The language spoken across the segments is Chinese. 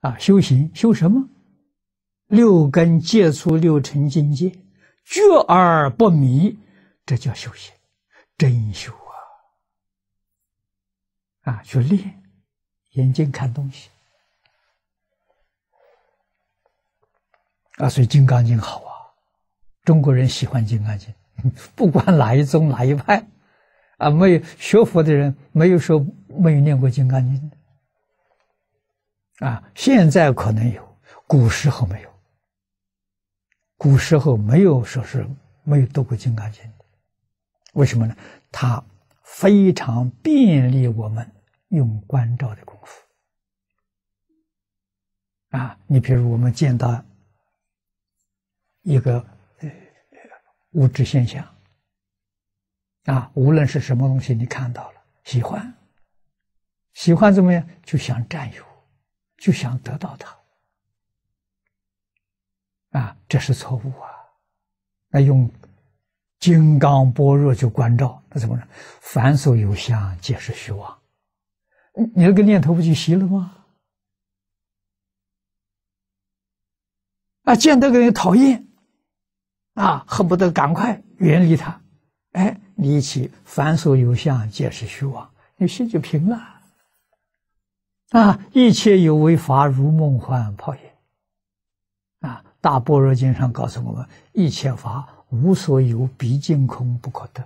啊，修行修什么？六根戒除六尘境界，觉而不迷，这叫修行，真修啊！啊，去练，眼睛看东西。啊，所以《金刚经》好啊，中国人喜欢《金刚经》，不管哪一宗哪一派，啊，没有学佛的人没有说没有念过《金刚经》的。啊，现在可能有，古时候没有。古时候没有说是没有读过《金刚经》为什么呢？它非常便利我们用关照的功夫。啊，你比如我们见到一个呃物质现象，啊，无论是什么东西，你看到了喜欢，喜欢怎么样就想占有。就想得到他，啊，这是错误啊！那用金刚般若就关照，那怎么呢？凡所有相，皆是虚妄。你那个念头不就息了吗？啊，见到个人讨厌，啊，恨不得赶快远离他。哎，你一起凡所有相，皆是虚妄，你心就平了。啊！一切有为法，如梦幻泡影。啊，《大般若经》上告诉我们：一切法无所有，毕竟空不可得。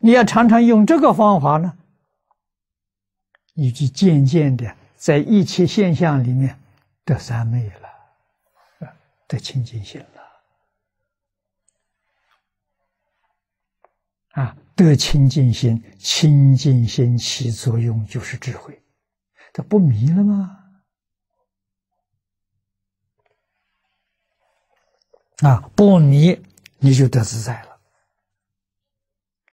你要常常用这个方法呢，你就渐渐的在一切现象里面得三昧了，啊，得清净心了。啊，得清净心，清净心起作用就是智慧，他不迷了吗？啊，不迷，你就得自在了。